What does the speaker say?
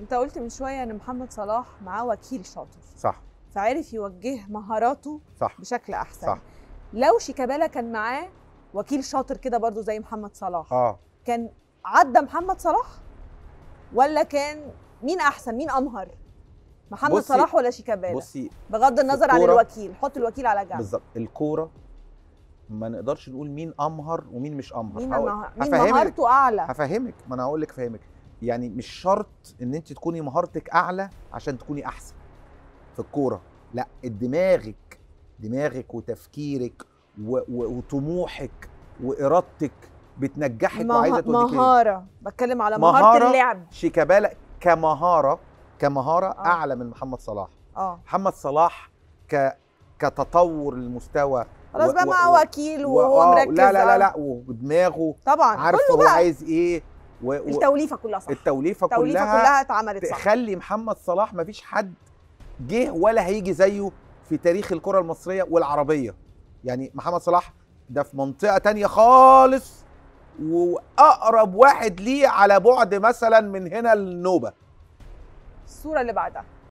انت قلت من شويه ان محمد صلاح معاه وكيل شاطر صح فعرف يوجه مهاراته صح بشكل احسن صح لو شيكابالا كان معاه وكيل شاطر كده برضو زي محمد صلاح اه كان عدى محمد صلاح ولا كان مين احسن مين امهر محمد صلاح ولا شيكابالا بصي بغض النظر عن الوكيل حط الوكيل على جنب بالظبط الكوره ما نقدرش نقول مين امهر ومين مش امهر مين, مين مهارته اعلى هفهمك ما انا هقول لك فهمك يعني مش شرط ان انت تكوني مهارتك اعلى عشان تكوني احسن في الكوره لا دماغك دماغك وتفكيرك و... و... وطموحك وارادتك بتنجحك مه... وعايزه إيه؟ مهاره بتكلم على مهاره, مهارة اللعب شيكابالا كمهاره كمهاره آه. اعلى من محمد صلاح آه. محمد صلاح ك كتطور المستوى خلاص بقى معاه وكيل وهو آه، مركز لا لا لا لا آه. ودماغه طبعا عارف هو عايز ايه و... التوليفه كلها صح التوليفه, كلها التوليفة كلها كلها اتعملت صح تخلي محمد صلاح ما فيش حد جه ولا هيجي زيه في تاريخ الكره المصريه والعربيه يعني محمد صلاح ده في منطقه تانية خالص واقرب واحد ليه على بعد مثلا من هنا النوبه الصوره اللي بعدها